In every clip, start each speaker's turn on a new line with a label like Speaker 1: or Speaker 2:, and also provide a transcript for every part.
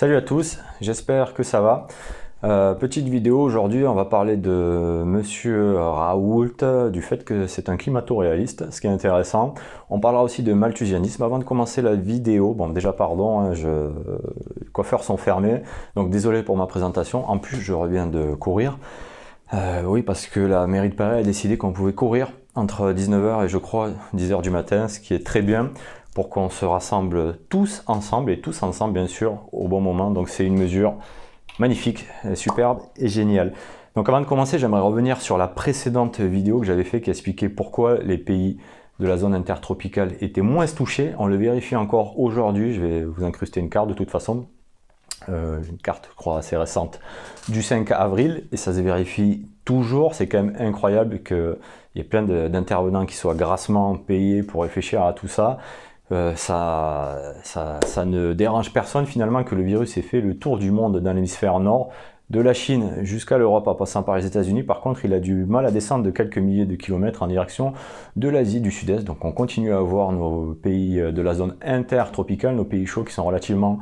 Speaker 1: Salut à tous, j'espère que ça va. Euh, petite vidéo aujourd'hui, on va parler de Monsieur Raoult, du fait que c'est un climato-réaliste, ce qui est intéressant. On parlera aussi de malthusianisme. Avant de commencer la vidéo, bon déjà pardon, hein, les coiffeurs sont fermés, donc désolé pour ma présentation. En plus, je reviens de courir. Euh, oui, parce que la mairie de Paris a décidé qu'on pouvait courir entre 19h et je crois 10h du matin, ce qui est très bien qu'on se rassemble tous ensemble et tous ensemble bien sûr au bon moment. Donc c'est une mesure magnifique, superbe et géniale. Donc avant de commencer, j'aimerais revenir sur la précédente vidéo que j'avais fait qui expliquait pourquoi les pays de la zone intertropicale étaient moins touchés. On le vérifie encore aujourd'hui, je vais vous incruster une carte de toute façon. Euh, une carte, je crois, assez récente, du 5 avril, et ça se vérifie toujours. C'est quand même incroyable qu'il y ait plein d'intervenants qui soient grassement payés pour réfléchir à tout ça. Euh, ça, ne dérange personne finalement que le virus ait fait le tour du monde dans l'hémisphère nord, de la Chine jusqu'à l'Europe en passant par les États-Unis. Par contre, il a du mal à descendre de quelques milliers de kilomètres en direction de l'Asie du Sud-Est. Donc on continue à avoir nos pays euh, de la zone intertropicale, nos pays chauds qui sont relativement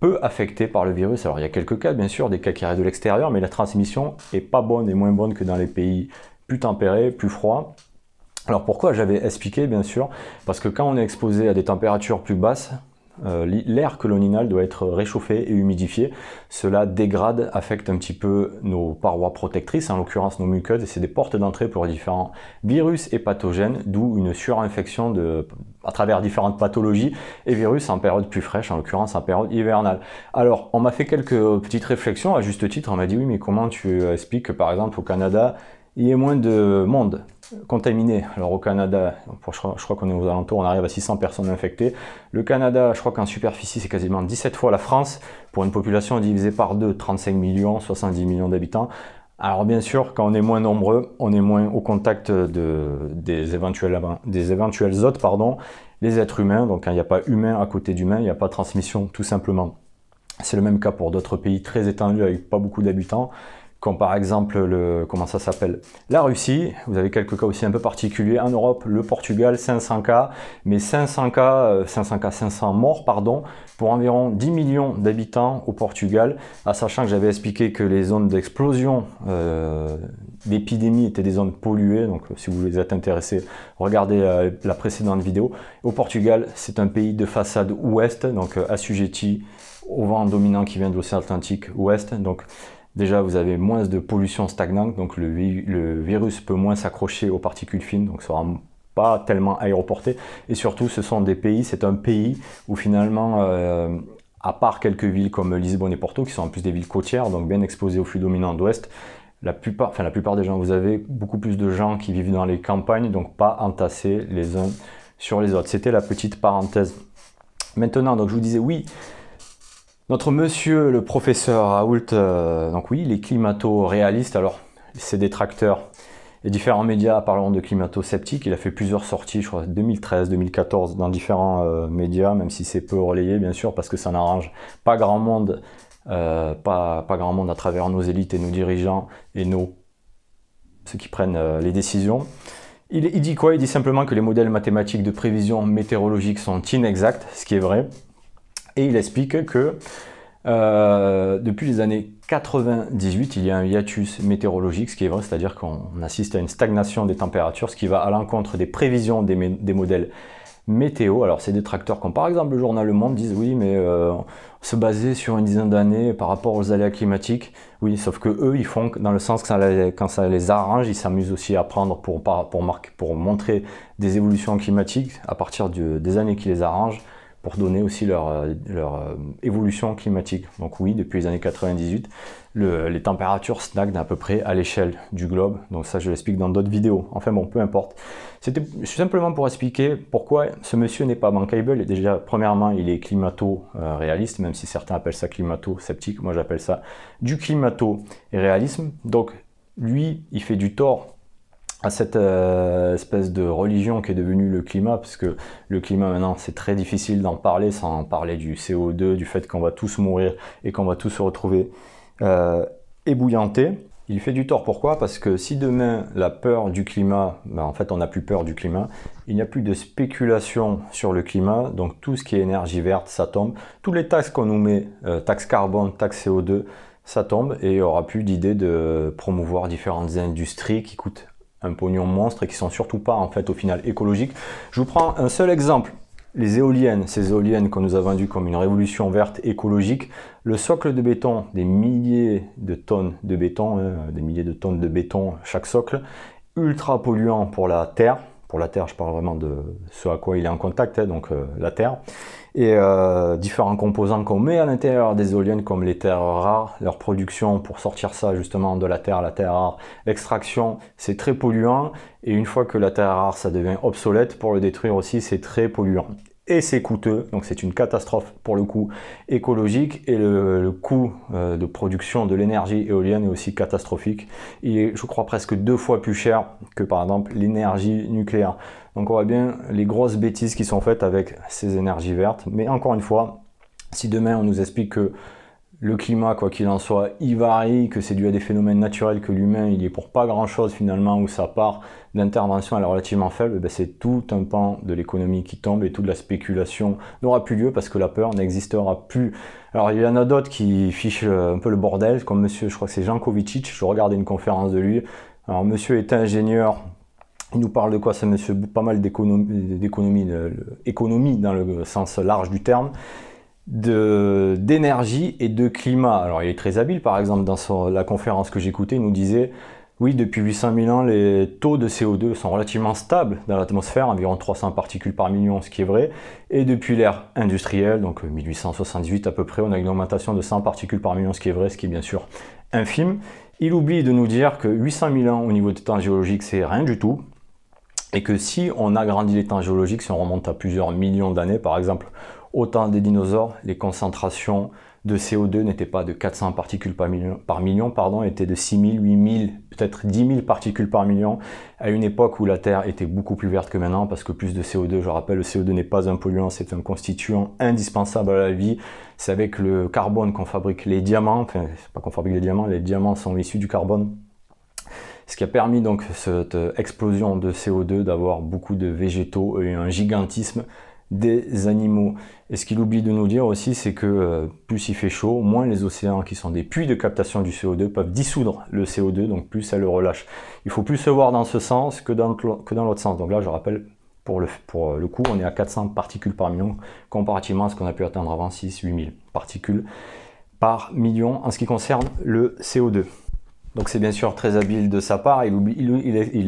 Speaker 1: peu affectés par le virus. Alors il y a quelques cas, bien sûr, des cas qui arrivent de l'extérieur, mais la transmission est pas bonne et moins bonne que dans les pays plus tempérés, plus froids. Alors pourquoi j'avais expliqué bien sûr Parce que quand on est exposé à des températures plus basses, euh, l'air coloninal doit être réchauffé et humidifié. Cela dégrade, affecte un petit peu nos parois protectrices, en l'occurrence nos muqueuses, et c'est des portes d'entrée pour différents virus et pathogènes, d'où une surinfection à travers différentes pathologies et virus en période plus fraîche, en l'occurrence en période hivernale. Alors, on m'a fait quelques petites réflexions, à juste titre, on m'a dit oui, mais comment tu expliques que par exemple au Canada, il y ait moins de monde contaminés. Alors au Canada, je crois qu'on est aux alentours, on arrive à 600 personnes infectées. Le Canada, je crois qu'en superficie, c'est quasiment 17 fois la France, pour une population divisée par 2, 35 millions, 70 millions d'habitants. Alors bien sûr, quand on est moins nombreux, on est moins au contact de, des, éventuels, des hôtes, pardon, les êtres humains. Donc hein, il n'y a pas humain à côté d'humain, il n'y a pas de transmission, tout simplement. C'est le même cas pour d'autres pays très étendus avec pas beaucoup d'habitants comme par exemple le, comment ça s'appelle la Russie, vous avez quelques cas aussi un peu particuliers en Europe, le Portugal 500 cas, mais 500 cas, 500 euh, cas, 500 morts pardon, pour environ 10 millions d'habitants au Portugal, à ah, sachant que j'avais expliqué que les zones d'explosion euh, d'épidémie étaient des zones polluées, donc si vous les êtes intéressé, regardez la, euh, la précédente vidéo. Au Portugal, c'est un pays de façade ouest, donc assujetti au vent dominant qui vient de l'océan Atlantique ouest, donc Déjà, vous avez moins de pollution stagnante, donc le, virus peut moins s'accrocher aux particules fines, donc ça sera pas tellement aéroporté. Et surtout, ce sont des pays, c'est un pays où finalement, euh, à part quelques villes comme Lisbonne et Porto, qui sont en plus des villes côtières, donc bien exposées aux flux dominants d'ouest, la plupart, enfin la plupart des gens, vous avez beaucoup plus de gens qui vivent dans les campagnes, donc pas entassés les uns sur les autres. C'était la petite parenthèse. Maintenant, donc je vous disais, oui, notre monsieur, le professeur Raoult, euh, donc oui, les climato-réalistes, alors ses détracteurs et différents médias parlant de climato-sceptiques, il a fait plusieurs sorties, je crois 2013, 2014, dans différents euh, médias, même si c'est peu relayé bien sûr, parce que ça n'arrange pas grand monde, euh, pas, grand monde à travers nos élites et nos dirigeants et nos ceux qui prennent les décisions. Il, il dit quoi Il dit simplement que les modèles mathématiques de prévision météorologique sont inexacts, ce qui est vrai, et il explique que euh, depuis les années 98, il y a un hiatus météorologique, ce qui est vrai, c'est-à-dire qu'on assiste à une stagnation des températures, ce qui va à l'encontre des prévisions des, modèles météo. Alors, c'est des tracteurs comme par exemple le journal Le Monde disent oui, mais euh, se baser sur une dizaine d'années par rapport aux aléas climatiques, oui, sauf que eux, ils font dans le sens que quand ça les arrange, ils s'amusent aussi à prendre pour, pour, pour montrer des évolutions climatiques à partir des années qui les arrangent pour donner aussi leur, euh, leur euh, évolution climatique. Donc oui, depuis les années 98, les températures stagnent à peu près à l'échelle du globe. Donc ça, je l'explique dans d'autres vidéos. Enfin bon, peu importe. C'était simplement pour expliquer pourquoi ce monsieur n'est pas bankable. déjà, premièrement, il est climato-réaliste, même si certains appellent ça climato-sceptique. Moi, j'appelle ça du climato-réalisme. Donc lui, il fait du tort à cette euh, espèce de religion qui est devenue le climat, parce que le climat maintenant c'est très difficile d'en parler sans parler du CO2, du fait qu'on va tous mourir et qu'on va tous se retrouver euh, ébouillanté. Il fait du tort, pourquoi Parce que si demain la peur du climat, ben, en fait on n'a plus peur du climat, il n'y a plus de spéculation sur le climat, donc tout ce qui est énergie verte, ça tombe. Tous les taxes qu'on nous met, euh, taxes carbone, taxes CO2, ça tombe et il n'y aura plus d'idée de promouvoir différentes industries qui coûtent un pognon monstre et qui sont surtout pas en fait au final écologique Je vous prends un seul exemple. Les éoliennes, ces éoliennes qu'on nous a vendues comme une révolution verte écologique, le socle de béton, des milliers de tonnes de béton, euh, des milliers de tonnes de béton chaque socle, ultra polluant pour la terre, pour la Terre, je parle vraiment de ce à quoi il est en contact, hein, donc euh, la Terre, et euh, différents composants qu'on met à l'intérieur des éoliennes, comme les terres rares, leur production pour sortir ça justement de la Terre, la Terre rare, l'extraction, c'est très polluant, et une fois que la Terre rare, ça devient obsolète, pour le détruire aussi, c'est très polluant et c'est coûteux, donc c'est une catastrophe pour le coût écologique et le, coût euh, de production de l'énergie éolienne est aussi catastrophique. Il est, je crois, presque deux fois plus cher que par exemple l'énergie nucléaire. Donc on voit bien les grosses bêtises qui sont faites avec ces énergies vertes. Mais encore une fois, si demain on nous explique que le climat, quoi qu'il en soit, il varie, que c'est dû à des phénomènes naturels, que l'humain, il est pour pas grand-chose finalement, où sa part d'intervention est relativement faible, ben, c'est tout un pan de l'économie qui tombe et toute la spéculation n'aura plus lieu parce que la peur n'existera plus. Alors il y en a d'autres qui fichent euh, un peu le bordel, comme monsieur, je crois que c'est Jean je regardais une conférence de lui. Alors monsieur est ingénieur, il nous parle de quoi ce monsieur Pas mal d'économie dans le sens large du terme d'énergie et de climat. Alors il est très habile, par exemple, dans la conférence que j'écoutais, il nous disait, oui, depuis 800 000 ans, les taux de CO2 sont relativement stables dans l'atmosphère, environ 300 particules par million, ce qui est vrai, et depuis l'ère industrielle, donc 1878 à peu près, on a une augmentation de 100 particules par million, ce qui est vrai, ce qui est bien sûr infime. Il oublie de nous dire que 800 000 ans au niveau des temps géologiques, c'est rien du tout, et que si on agrandit les temps géologiques, si on remonte à plusieurs millions d'années, par exemple Autant des dinosaures, les concentrations de CO2 n'étaient pas de 400 particules par million, par million pardon, étaient de 6000, 8000, peut-être 10 000 particules par million, à une époque où la Terre était beaucoup plus verte que maintenant, parce que plus de CO2, je rappelle, le CO2 n'est pas un polluant, c'est un constituant indispensable à la vie. C'est avec le carbone qu'on fabrique les diamants, enfin, pas qu'on fabrique les diamants, les diamants sont issus du carbone ce qui a permis donc cette explosion de CO2 d'avoir beaucoup de végétaux et un gigantisme des animaux. Et ce qu'il oublie de nous dire aussi, c'est que euh, plus il fait chaud, moins les océans, qui sont des puits de captation du CO2, peuvent dissoudre le CO2, donc plus ça le relâche. Il faut plus se voir dans ce sens que dans, l'autre sens. Donc là, je rappelle, pour le, pour le coup, on est à 400 particules par million, comparativement à ce qu'on a pu atteindre avant 6-8000 particules par million en ce qui concerne le CO2. Donc c'est bien sûr très habile de sa part, il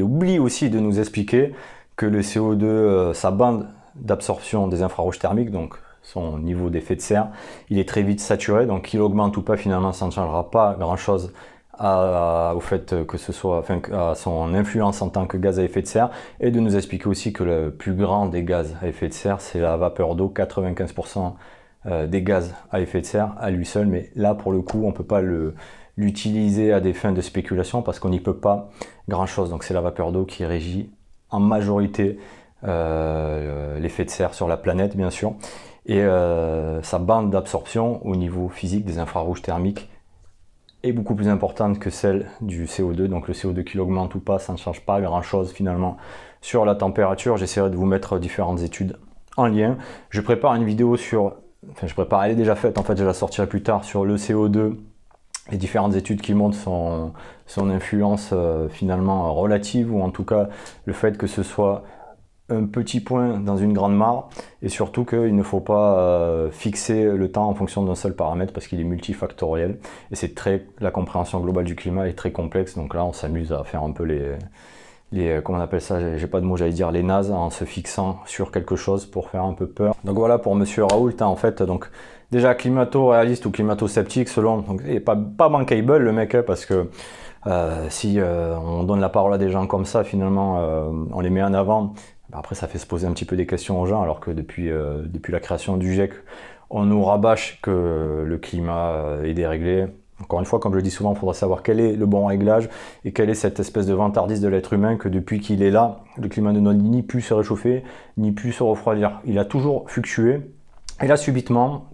Speaker 1: oublie, aussi de nous expliquer que le CO2, euh, sa bande d'absorption des infrarouges thermiques, donc son niveau d'effet de serre, il est très vite saturé, donc qu'il augmente ou pas finalement ça ne changera pas grand chose au fait que ce soit enfin, à son influence en tant que gaz à effet de serre et de nous expliquer aussi que le plus grand des gaz à effet de serre c'est la vapeur d'eau 95% euh, des gaz à effet de serre à lui seul mais là pour le coup on ne peut pas l'utiliser à des fins de spéculation parce qu'on n'y peut pas grand chose donc c'est la vapeur d'eau qui régit en majorité euh, l'effet de serre sur la planète bien sûr, et euh, sa bande d'absorption au niveau physique des infrarouges thermiques est beaucoup plus importante que celle du CO2. Donc le CO2 qui augmente ou pas, ça ne change pas grand-chose finalement sur la température. J'essaierai de vous mettre différentes études en lien. Je prépare une vidéo sur... Enfin, je prépare, elle est déjà faite, en fait, je la sortirai plus tard sur le CO2 les différentes études qui montrent son, son influence euh, finalement relative ou en tout cas le fait que ce soit un petit point dans une grande mare et surtout qu'il ne faut pas euh, fixer le temps en fonction d'un seul paramètre parce qu'il est multifactoriel et c'est très la compréhension globale du climat est très complexe donc là on s'amuse à faire un peu les les euh, comment on appelle ça j'ai pas de mot j'allais dire les nazes en se fixant sur quelque chose pour faire un peu peur donc voilà pour monsieur Raoult hein, en fait donc déjà climato réaliste ou climato sceptique selon donc et pas pas le mec hein, parce que euh, si on donne la parole à des gens comme ça, finalement, on les met en avant, bah, après, ça fait se poser un petit peu des questions aux gens, alors que depuis, euh, depuis la création du GIEC, on nous rabâche que le climat euh, est déréglé. Encore une fois, comme je le dis souvent, il faudra savoir quel est le bon réglage et quelle est cette espèce de vantardise de l'être humain que depuis qu'il est là, le climat ne doit ni plus se réchauffer, ni plus se refroidir. Il a toujours fluctué. Et là, subitement,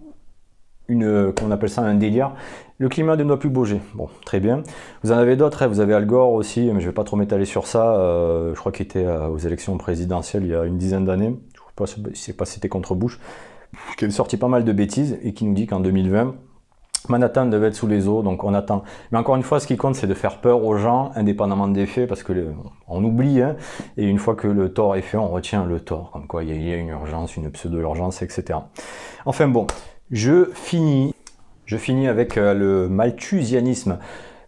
Speaker 1: une, euh, qu'on appelle ça un délire, le climat ne doit plus bouger. Bon, très bien. Vous en avez d'autres, hein. vous avez Al Gore aussi, mais je ne vais pas trop m'étaler sur ça. Euh, je crois qu'il était euh, aux élections présidentielles il y a une dizaine d'années. Je ne sais pas si c'était contre bouche. qui a sorti pas mal de bêtises et qui nous dit qu'en 2020, Manhattan devait être sous les eaux, donc on attend. Mais encore une fois, ce qui compte, c'est de faire peur aux gens, indépendamment des faits, parce que oublie, hein. et une fois que le tort est fait, on retient le tort, comme quoi il y a une urgence, une pseudo-urgence, etc. Enfin bon, je finis je finis avec euh, le malthusianisme.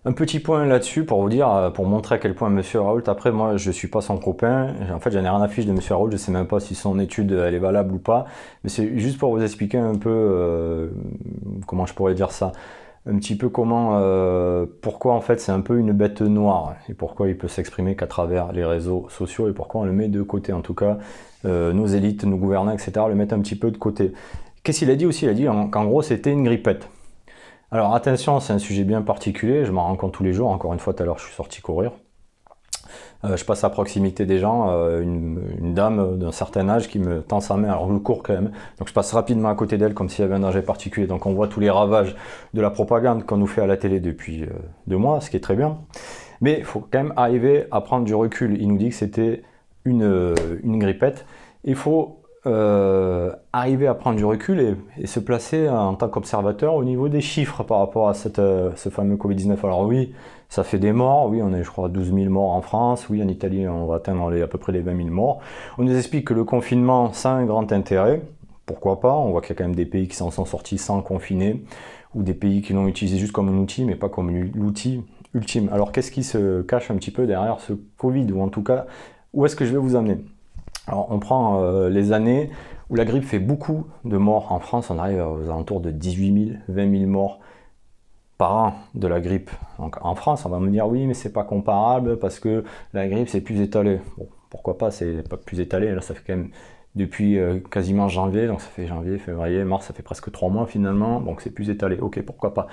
Speaker 1: Un petit point là-dessus pour vous dire, euh, pour montrer à quel point Monsieur Raoult, après moi je suis pas son copain, en fait j'en ai rien à fiche de Monsieur Raoult, je sais même pas si son étude euh, elle est valable ou pas, mais c'est juste pour vous expliquer un peu, comment je pourrais dire ça, un petit peu comment, pourquoi en fait c'est un peu une bête noire, et pourquoi il peut s'exprimer qu'à travers les réseaux sociaux, et pourquoi on le met de côté en tout cas, nos élites, nos gouvernants, etc., le mettent un petit peu de côté. Qu'est-ce qu'il a dit aussi Il a dit qu'en gros c'était une grippette. Alors attention, c'est un sujet bien particulier, je m'en rends compte tous les jours, encore une fois tout à l'heure je suis sorti courir. Euh, je passe à proximité des gens, euh, une, dame d'un certain âge qui me tend sa main, alors je cours quand même, donc je passe rapidement à côté d'elle comme s'il y avait un danger particulier. Donc on voit tous les ravages de la propagande qu'on nous fait à la télé depuis euh, deux mois, ce qui est très bien. Mais il faut quand même arriver à prendre du recul. Il nous dit que c'était une, une grippette. Il faut euh, arriver à prendre du recul et, se placer en tant qu'observateur au niveau des chiffres par rapport à cette, euh, ce fameux Covid-19. Alors oui, ça fait des morts, oui, on est je crois à 12 000 morts en France, oui, en Italie on va atteindre à peu près les 20 000 morts. On nous explique que le confinement, ça a un grand intérêt, pourquoi pas, on voit qu'il y a quand même des pays qui s'en sont sortis sans confiner, ou des pays qui l'ont utilisé juste comme un outil, mais pas comme l'outil ultime. Alors qu'est-ce qui se cache un petit peu derrière ce Covid, ou en tout cas, où est-ce que je vais vous amener alors on prend euh, les années où la grippe fait beaucoup de morts en France, on arrive aux alentours de 18 000, 20 000 morts par an de la grippe. Donc en France, on va me dire oui, mais c'est pas comparable parce que la grippe c'est plus étalé. Bon, pourquoi pas, c'est pas plus étalé, là ça fait quand même depuis euh, quasiment janvier, donc ça fait janvier, février, mars, ça fait presque trois mois finalement, donc c'est plus étalé. Ok, pourquoi pas.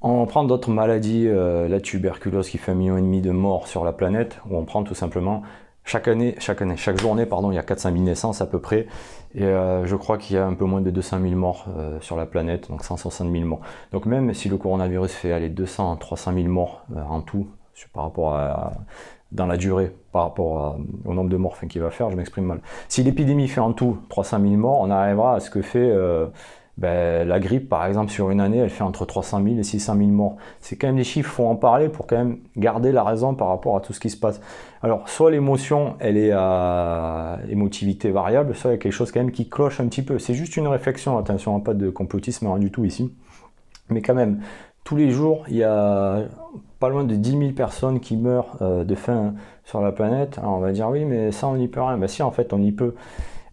Speaker 1: On prend d'autres maladies, euh, la tuberculose qui fait un million et demi de morts sur la planète, ou on prend tout simplement chaque année, chaque année, chaque journée, pardon, il y a 400 000 naissances à peu près. Et euh, je crois qu'il y a un peu moins de 200 000 morts euh, sur la planète, donc 160 000 morts. Donc même si le coronavirus fait aller 200, 300 000 morts euh, en tout, par rapport à, dans la durée, par rapport au nombre de morts qu'il va faire, je m'exprime mal. Si l'épidémie fait en tout 300 000 morts, on arrivera à ce que fait ben, la grippe, par exemple, sur une année, elle fait entre 300 000 et 600 000 morts. C'est quand même des chiffres, faut en parler pour quand même garder la raison par rapport à tout ce qui se passe. Alors, soit l'émotion, elle est à émotivité variable, soit il y a quelque chose quand même qui cloche un petit peu. C'est juste une réflexion, attention, hein, pas de complotisme, rien hein, du tout ici. Mais quand même, tous les jours, il y a pas loin de 10 000 personnes qui meurent euh, de faim hein, sur la planète. Alors, on va dire, oui, mais ça, on n'y peut rien. mais ben, si, en fait, on y peut.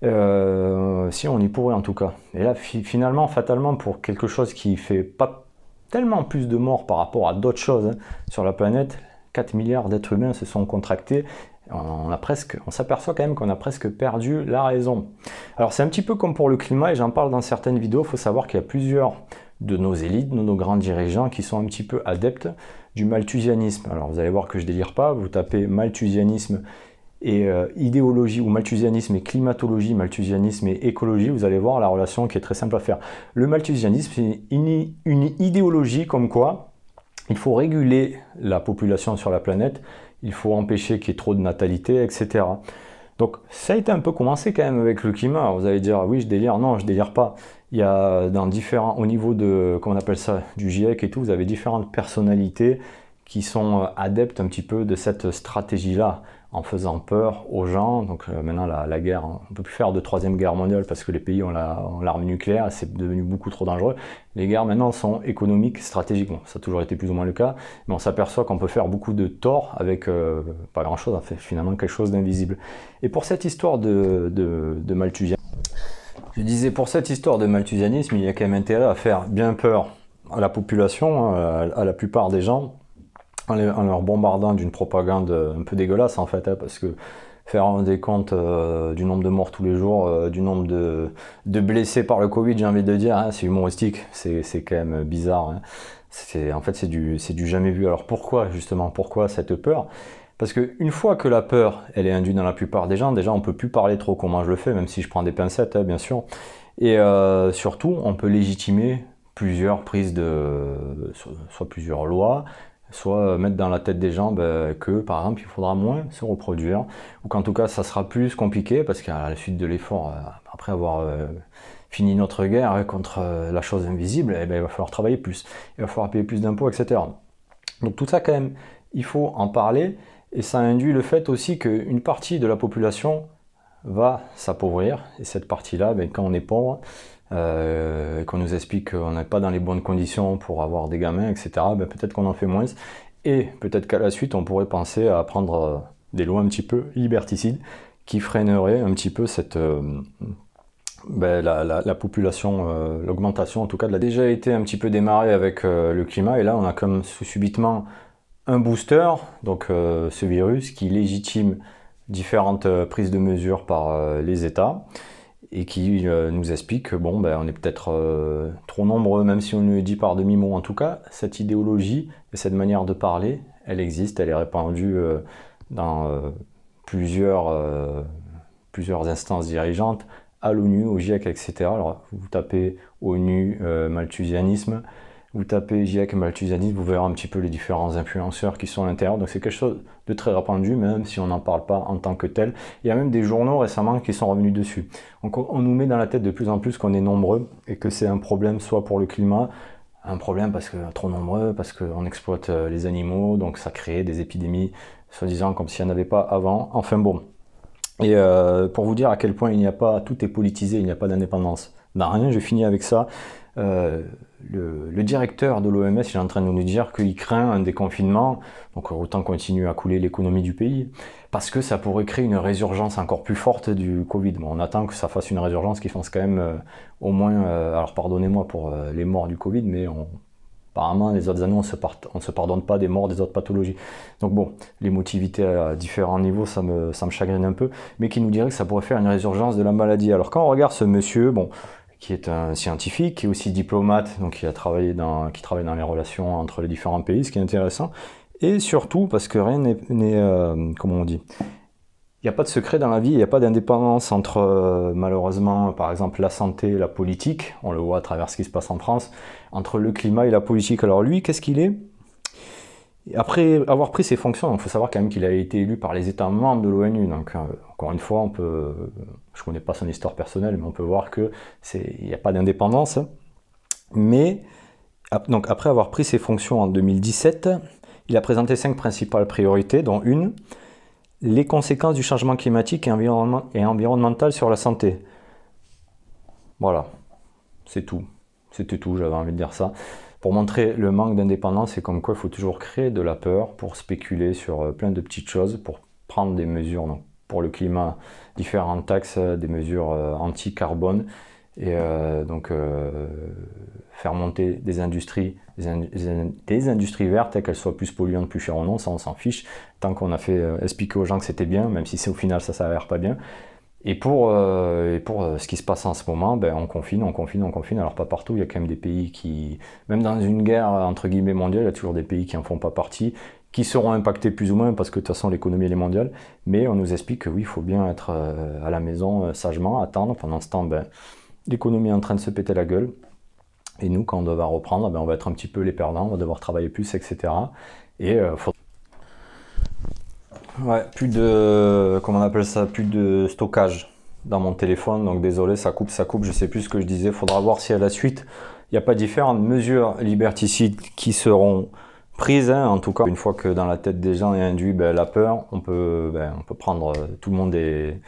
Speaker 1: Euh, si on y pourrait en tout cas. Et là, finalement, fatalement, pour quelque chose qui fait pas tellement plus de morts par rapport à d'autres choses hein, sur la planète, 4 milliards d'êtres humains se sont contractés. On, a presque, on s'aperçoit quand même qu'on a presque perdu la raison. Alors c'est un petit peu comme pour le climat et j'en parle dans certaines vidéos. Il faut savoir qu'il y a plusieurs de nos élites, de nos grands dirigeants qui sont un petit peu adeptes du malthusianisme. Alors vous allez voir que je délire pas. Vous tapez malthusianisme et euh, idéologie ou malthusianisme et climatologie, malthusianisme et écologie, vous allez voir la relation qui est très simple à faire. Le malthusianisme, c'est une, une, idéologie comme quoi il faut réguler la population sur la planète, il faut empêcher qu'il y ait trop de natalité, etc. Donc ça a été un peu commencé quand même avec le climat. Vous allez dire oui je délire, non je délire pas. Il y a dans différents, au niveau de, comment on appelle ça, du GIEC et tout, vous avez différentes personnalités qui sont euh, adeptes un petit peu de cette stratégie-là en faisant peur aux gens. Donc euh, maintenant, la, guerre, on ne peut plus faire de troisième guerre mondiale parce que les pays ont l'arme nucléaire c'est devenu beaucoup trop dangereux. Les guerres maintenant sont économiques, stratégiques. ça a toujours été plus ou moins le cas, mais on s'aperçoit qu'on peut faire beaucoup de tort avec euh, pas grand-chose, fait, hein, finalement quelque chose d'invisible. Et pour cette histoire de, de, de Malthusianisme, je disais, pour cette histoire de Malthusianisme, il y a quand même intérêt à faire bien peur à la population, hein, à la plupart des gens, en, leur bombardant d'une propagande euh, un peu dégueulasse en fait, hein, parce que faire un décompte euh, du nombre de morts tous les jours, euh, du nombre de, de, blessés par le Covid, j'ai envie de dire, hein, c'est humoristique, c'est quand même bizarre. Hein. c'est En fait, c'est du, du jamais vu. Alors pourquoi justement, pourquoi cette peur parce qu'une fois que la peur, elle est induite dans la plupart des gens, déjà on ne peut plus parler trop comment je le fais, même si je prends des pincettes, bien sûr. Et surtout, on peut légitimer plusieurs prises de... soit plusieurs lois, soit euh, mettre dans la tête des gens ben, que par exemple il faudra moins se reproduire, ou qu'en tout cas ça sera plus compliqué, parce qu'à la suite de l'effort, euh, après avoir euh, fini notre guerre hein, contre la chose invisible, eh ben, il va falloir travailler plus, il va falloir payer plus d'impôts, etc. Donc tout ça quand même, il faut en parler, et ça induit le fait aussi qu'une partie de la population va s'appauvrir, et cette partie-là, ben, quand on est pauvre, euh, et qu'on nous explique qu'on n'est pas dans les bonnes conditions pour avoir des gamins, etc., ben peut-être qu'on en fait moins. Et peut-être qu'à la suite, on pourrait penser à prendre euh, des lois un petit peu liberticides qui freineraient un petit peu cette, euh, ben, la, population, l'augmentation en tout cas, de la... déjà été un petit peu démarrée avec le climat, et là on a comme subitement un booster, donc ce virus qui légitime différentes prises de mesures par les États et qui euh, nous explique que bon, ben, on est peut-être euh, trop nombreux, même si on nous dit par demi-mot. En tout cas, cette idéologie et cette manière de parler, elle existe, elle est répandue euh, dans plusieurs, plusieurs instances dirigeantes, à l'ONU, au GIEC, etc. Alors, vous tapez ONU malthusianisme, vous tapez GIEC Malthusanis, vous verrez un petit peu les différents influenceurs qui sont à l'intérieur. Donc c'est quelque chose de très répandu, même si on n'en parle pas en tant que tel. Il y a même des journaux récemment qui sont revenus dessus. Donc on nous met dans la tête de plus en plus qu'on est nombreux et que c'est un problème soit pour le climat, un problème parce que trop nombreux, parce qu'on exploite euh, les animaux, donc ça crée des épidémies, soi-disant comme s'il n'y en avait pas avant. Enfin bon, et euh, pour vous dire à quel point il n'y a pas, tout est politisé, il n'y a pas d'indépendance. ben rien, je finis avec ça. Euh, le, directeur de l'OMS est en train de nous dire qu'il craint un déconfinement, donc autant continuer à couler l'économie du pays, parce que ça pourrait créer une résurgence encore plus forte du Covid. Bon, on attend que ça fasse une résurgence qui fasse quand même euh, au moins, alors pardonnez-moi pour les morts du Covid, mais on, Apparemment, les autres années, on se, se pardonne pas des morts des autres pathologies. Donc bon, l'émotivité à différents niveaux, ça me, chagrine un peu, mais qui nous dirait que ça pourrait faire une résurgence de la maladie. Alors quand on regarde ce monsieur, bon, qui est un scientifique, qui est aussi diplomate, donc qui, a travaillé dans, qui travaille dans les relations entre les différents pays, ce qui est intéressant, et surtout parce que rien n'est, euh, comment on dit, il n'y a pas de secret dans la vie, il n'y a pas d'indépendance entre, euh, malheureusement, par exemple, la santé et la politique. On le voit à travers ce qui se passe en France, entre le climat et la politique. Alors lui, qu'est-ce qu'il est, Après avoir pris ses fonctions, il faut savoir quand même qu'il a été élu par les États membres de l'ONU. Donc, euh, encore une fois, on peut, je ne connais pas son histoire personnelle, mais on peut voir que il n'y a pas d'indépendance. Mais donc, après avoir pris ses fonctions en 2017, il a présenté cinq principales priorités, dont une les conséquences du changement climatique et, environnemental sur la santé. Voilà, c'est tout. C'était tout, j'avais envie de dire ça. Pour montrer le manque d'indépendance et comme quoi il faut toujours créer de la peur pour spéculer sur euh, plein de petites choses, pour prendre des mesures pour le climat, différentes taxes, euh, des mesures euh, anti-carbone et euh, donc, euh, faire monter des industries, des, industries vertes, hein, qu'elles soient plus polluantes, plus chères ou non, ça on s'en fiche. Tant qu'on a fait euh, expliquer aux gens que c'était bien, même si c'est au final ça s'avère pas bien. Et pour, et pour ce qui se passe en ce moment, ben, on confine, on confine, on confine. Alors pas partout, il y a quand même des pays qui, même dans une guerre entre guillemets mondiale, il y a toujours des pays qui en font pas partie, qui seront impactés plus ou moins parce que de toute façon l'économie elle est mondiale. Mais on nous explique que oui, il faut bien être à la maison sagement, attendre. Pendant ce temps, ben, l'économie est en train de se péter la gueule. Et nous, quand on va reprendre, ben, on va être un petit peu les perdants, on va devoir travailler plus, etc. Et il euh, faut... ouais, plus de, comment on appelle ça, plus de stockage dans mon téléphone. Donc désolé, ça coupe, ça coupe, je sais plus ce que je disais. Il Faudra voir si à la suite, il n'y a pas différentes mesures liberticides qui seront prises. Hein. en tout cas, une fois que dans la tête des gens est induit ben, la peur, on peut, ben, on peut prendre, euh, tout le monde est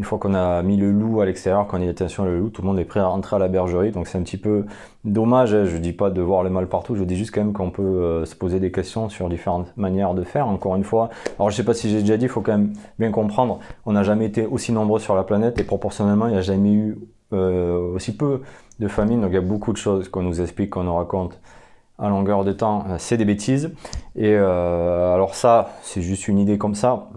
Speaker 1: une fois qu'on a mis le loup à l'extérieur, qu'on est attention le loup, tout le monde est prêt à rentrer à la bergerie. Donc c'est un petit peu dommage, je hein. je dis pas de voir le mal partout, je dis juste quand même qu'on peut euh, se poser des questions sur différentes manières de faire, encore une fois. Alors je ne sais pas si j'ai déjà dit, il faut quand même bien comprendre, on n'a jamais été aussi nombreux sur la planète et proportionnellement, il n'y a jamais eu euh, aussi peu de famine. Donc il y a beaucoup de choses qu'on nous explique, qu'on nous raconte à longueur de temps, euh, c'est des bêtises. Et alors ça, c'est juste une idée comme ça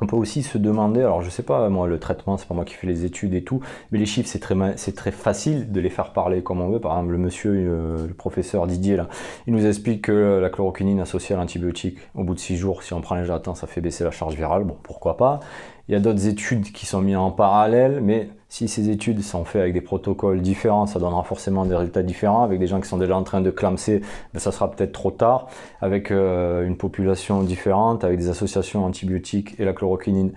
Speaker 1: on peut aussi se demander, alors je sais pas, moi le traitement, c'est pas moi qui fais les études et tout, mais les chiffres, c'est très, très facile de les faire parler comme on veut. Par exemple, le monsieur, euh, le professeur Didier, il nous explique que la chloroquinine associée à l'antibiotique, au bout de 6 jours, si on prend les jardins, ça fait baisser la charge virale. Bon, pourquoi pas. Il y a d'autres études qui sont mises en parallèle, mais si ces études sont faites avec des protocoles différents, ça donnera forcément des résultats différents. Avec des gens qui sont déjà en train de clamser, ben, ça sera peut-être trop tard. Avec euh, une population différente, avec des associations antibiotiques et la chloroquinine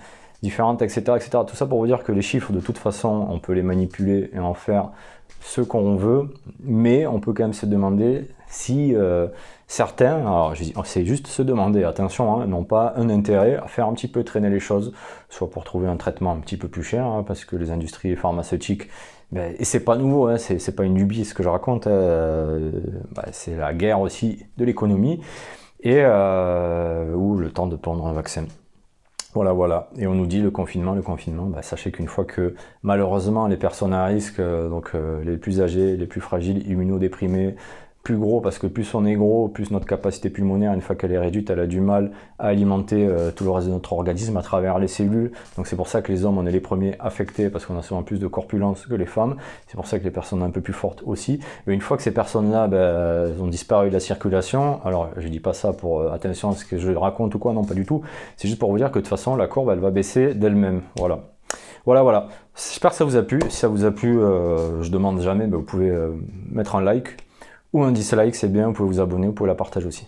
Speaker 1: différentes, etc., etc. Tout ça pour vous dire que les chiffres, de toute façon, on peut les manipuler et en faire ce qu'on veut, mais on peut quand même se demander si euh, certains, alors oh, c'est juste se demander, attention, hein, n'ont pas un intérêt à faire un petit peu traîner les choses, soit pour trouver un traitement un petit peu plus cher, hein, parce que les industries pharmaceutiques, ben, et c'est pas nouveau, hein, c'est pas une lubie ce que je raconte, euh, ben, c'est la guerre aussi de l'économie, et euh, ou le temps de prendre un vaccin. Voilà, voilà. Et on nous dit le confinement, le confinement. Bah, sachez qu'une fois que, malheureusement, les personnes à risque, euh, donc euh, les plus âgés, les plus fragiles, immunodéprimés, gros parce que plus on est gros, plus notre capacité pulmonaire, une fois qu'elle est réduite, elle a du mal à alimenter euh, tout le reste de notre organisme à travers les cellules. Donc c'est pour ça que les hommes, on est les premiers affectés parce qu'on a souvent plus de corpulence que les femmes. C'est pour ça que les personnes un peu plus fortes aussi. Mais une fois que ces personnes-là ben, ont disparu de la circulation, alors je dis pas ça pour euh, attention à ce que je raconte ou quoi, non pas du tout. C'est juste pour vous dire que de toute façon la courbe elle va baisser d'elle-même. Voilà. Voilà, voilà. J'espère que ça vous a plu. Si ça vous a plu, euh, je demande jamais, ben, vous pouvez mettre un like, ou un dislike, c'est bien, vous pouvez vous abonner, vous pouvez la partager aussi.